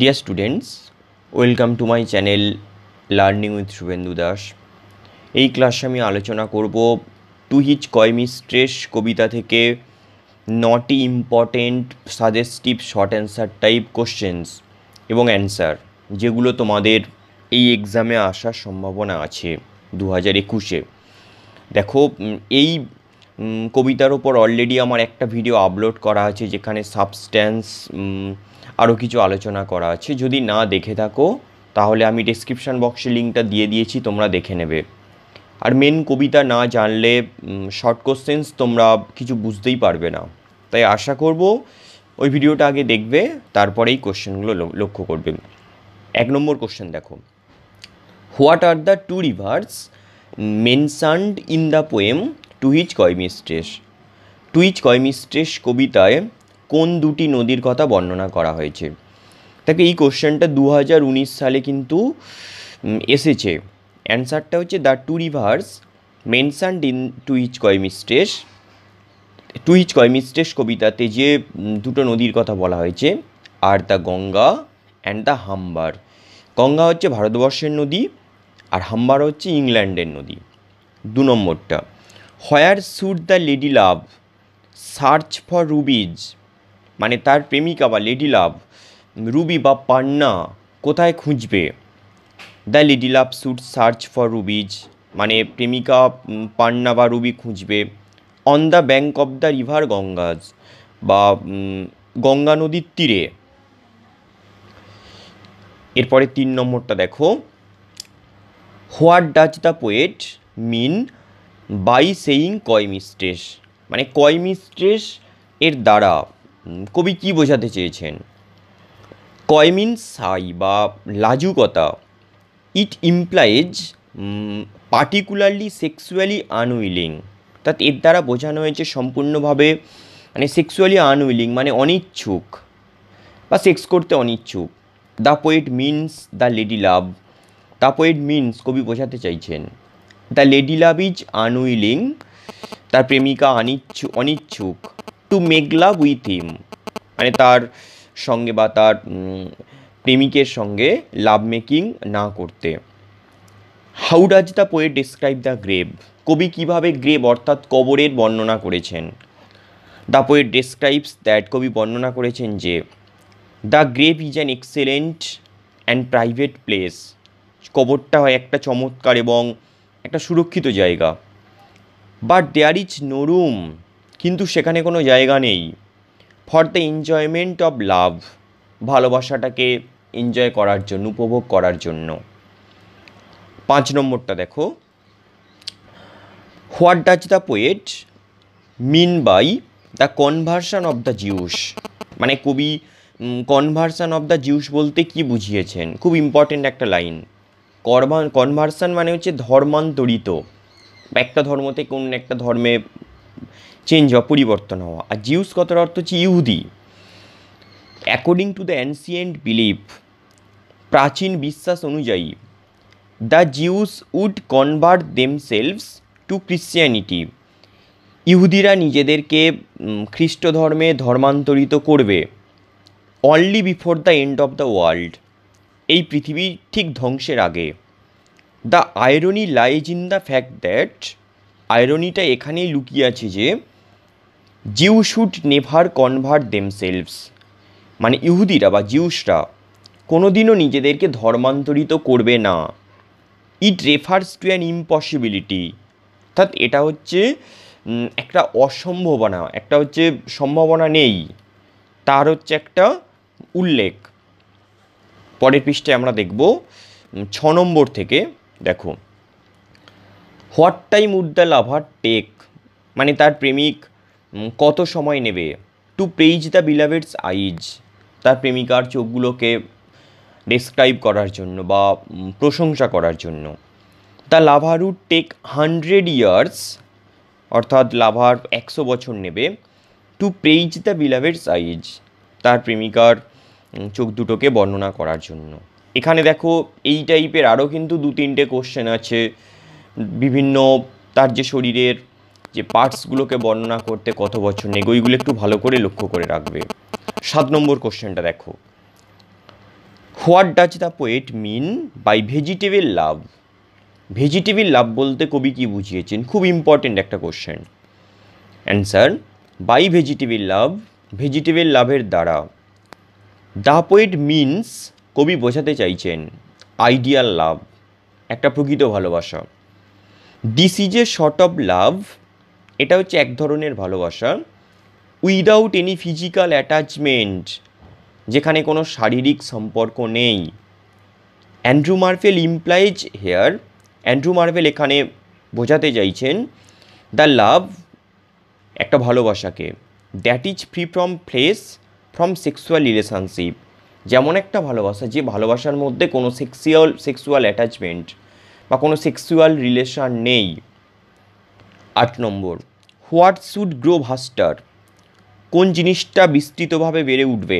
deer students welcome to my channel learning with Shubhendu Das এই ক্লাসে আমি আলোচনা করব কয়মি স্ট্রেস কবিতা থেকে নটি important suggestive short answer type questions এবং অ্যান্সার যেগুলো তোমাদের এই এক্সামে আসার সম্ভাবনা আছে দু হাজার একুশে দেখো এই কবিতার ওপর অলরেডি আমার একটা ভিডিও আপলোড করা আছে যেখানে সাবস্ট্যান্স আরও কিছু আলোচনা করা আছে যদি না দেখে থাকো তাহলে আমি ডিসক্রিপশান বক্সে লিঙ্কটা দিয়ে দিয়েছি তোমরা দেখে নেবে আর মেন কবিতা না জানলে শর্ট কোশ্চেন্স তোমরা কিছু বুঝতেই পারবে না তাই আশা করব ওই ভিডিওটা আগে দেখবে তারপরেই কোশ্চেনগুলো লক্ষ্য করবে এক নম্বর কোশ্চেন দেখো what are the two rivers mentioned in the poem to his coy mistress to his coy mistress কবিতায় কোন দুটি নদীর কথা বর্ণনা করা হয়েছে তাকে এই কোশ্চেনটা দু সালে কিন্তু এসেছে অ্যান্সারটা হচ্ছে the two rivers mentioned in to his coy mistress to his coy mistress কবিতাতে যে দুটো নদীর কথা বলা হয়েছে আর the Ganga and the Humber Ganga হচ্ছে ভারতবর্ষের নদী আর হাম্বার হচ্ছে ইংল্যান্ডের নদী দু নম্বরটা where should the lady love search for rubies মানে তার প্রেমিকা বা লেডি লাভ রুবি বা পান্না কোথায় খুঁজবে the lady love should search for rubies মানে প্রেমিকা পান্না বা রুবি খুঁজবে on the bank of the river Ganges বা গঙ্গা নদীর তীরে এরপরে তিন নম্বরটা দেখো what does the poet mean by saying coy mistress মানে কয় মিস্ট্রেস এর দ্বারা কবি কি বোঝাতে চেয়েছেন কয়মিন সাই বা লাজুকতা it implies particularly sexually unwilling অর্থাৎ এর দ্বারা বোঝানো হয়েছে সম্পূর্ণভাবে মানে সেক্সুয়ালি আনউইলিং মানে অনিচ্ছুক বা সেক্স করতে অনিচ্ছুক the poet means the lady love the poet means কবি বোঝাতে চাইছেন the lady love is unwilling তার প্রেমিকা অনিচ্ছু অনিচ্ছুক to make love with him মানে তার সঙ্গে বা তার প্রেমিকের সঙ্গে লাভ মেকিং না করতে how does the poet describe the grave কবি কিভাবে গ্রেব অর্থাৎ কবরের বর্ণনা করেছেন দ্য পোয়ে ডিসক্রাইবস দ্যাট কবি বর্ণনা করেছেন যে the grave is an excellent and private place কবরটা হয় একটা চমৎকার এবং একটা সুরক্ষিত জায়গা but there is no room কিন্তু সেখানে কোনো জায়গা নেই for the enjoyment of love ভালোবাসাটাকে এনজয় করার জন্য উপভোগ করার জন্য পাঁচ নম্বরটা দেখো what does the poet mean by the conversion of the Jews মানে কবি কনভার্সন অব দ্য জিউস বলতে কি বুঝিয়েছেন খুব ইম্পর্টেন্ট একটা লাইন কনভার্সন মানে হচ্ছে ধর্মান্তরিত একটা ধর্ম থেকে অন্য একটা ধর্মে চেঞ্জ হওয়া পরিবর্তন হওয়া আর জিউস কথার অর্থ হচ্ছে ইহুদি according to the ancient belief প্রাচীন বিশ্বাস অনুযায়ী the Jews would convert themselves to Christianity ইহুদিরা নিজেদেরকে খ্রিস্ট ধর্মে ধর্মান্তরিত করবে only before the end of the world এই পৃথিবী ঠিক ধ্বংসের আগে the irony lies in the fact that আয়রনিটা এখানেই লুকিয়ে আছে যে Jew should never convert themselves মানে ইহুদিরা বা জিউসরা কোনোদিনও নিজেদেরকে ধর্মান্তরিত করবে না it refers to an impossibility অর্থাৎ এটা হচ্ছে একটা অসম্ভাবনা একটা হচ্ছে সম্ভাবনা নেই তার হচ্ছে একটা উল্লেখ পরের পৃষ্ঠে আমরা দেখব ছ নম্বর থেকে দেখো what time would the lover take মানে তার প্রেমিক কত সময় নেবে to praise the beloved's eyes তার প্রেমিকার চোখগুলোকে ডেসক্রাইব করার জন্য বা প্রশংসা করার জন্য the lover would take hundred years অর্থাৎ লাভার একশো বছর নেবে to praise the beloved's eyes তার প্রেমিকার চোখ দুটোকে বর্ণনা করার জন্য এখানে দেখো এই টাইপের আরও কিন্তু দু তিনটে কোশ্চেন আছে বিভিন্ন তার যে শরীরের যে পার্টসগুলোকে বর্ণনা করতে কত বছর নেই ওইগুলো একটু ভালো করে লক্ষ্য করে রাখবে সাত নম্বর কোশ্চেনটা দেখো what does the poet mean by vegetable love vegetable love বলতে কবি কি বুঝিয়েছেন খুব ইম্পর্টেন্ট একটা question answer by vegetable love vegetable লাভের দ্বারা দ্য পোয়েট মিনস কবি বোঝাতে চাইছেন আইডিয়াল লাভ একটা প্রকৃত ভালোবাসা this is a sort of love এটা হচ্ছে এক ধরনের ভালোবাসা উইদাউট এনি ফিজিক্যাল অ্যাটাচমেন্ট যেখানে কোনো শারীরিক সম্পর্ক নেই Andrew Marvell implies here Andrew Marvell এখানে বোঝাতে চাইছেন দ্য লাভ একটা ভালোবাসাকে that is free from flesh from sexual relationship যেমন একটা ভালোবাসা যে ভালোবাসার মধ্যে কোনো সেক্সুয়াল সেক্সুয়াল অ্যাটাচমেন্ট বা কোনো সেক্সুয়াল রিলেশান নেই আট নম্বর হোয়াট শুড গ্রো ভাস্টার কোন জিনিসটা বিস্তৃতভাবে বেড়ে উঠবে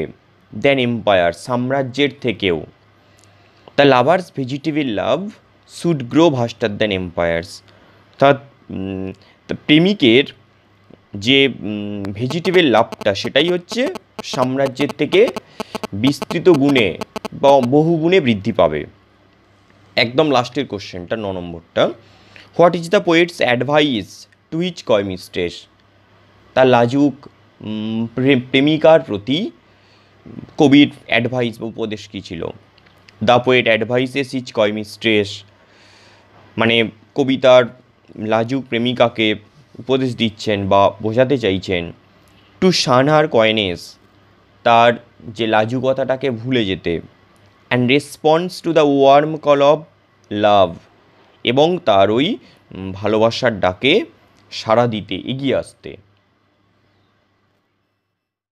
দেন এম্পায়ার সাম্রাজ্যের থেকেও the lover's vegetable love should grow vaster than empires অর্থাৎ প্রেমিকের যে ভেজিটেবল লাভটা সেটাই হচ্ছে সাম্রাজ্যের থেকে বিস্তৃত গুণে বা বহু গুণে বৃদ্ধি পাবে একদম লাস্টের কোশ্চেনটা ন নম্বরটা what is the poet's advice to his coy mistress তার লাজুক প্রেমিকার প্রতি কবির অ্যাডভাইস বা উপদেশ কী ছিল the poet advises his coy mistress মানে কবিতার লাজুক প্রেমিকাকে উপদেশ দিচ্ছেন বা বোঝাতে চাইছেন টু শানহার কয়নেস তার যে লাজুকতাটাকে ভুলে যেতে and response to the warm call of love এবং তার ওই ভালোবাসার ডাকে সাড়া দিতে এগিয়ে আসতে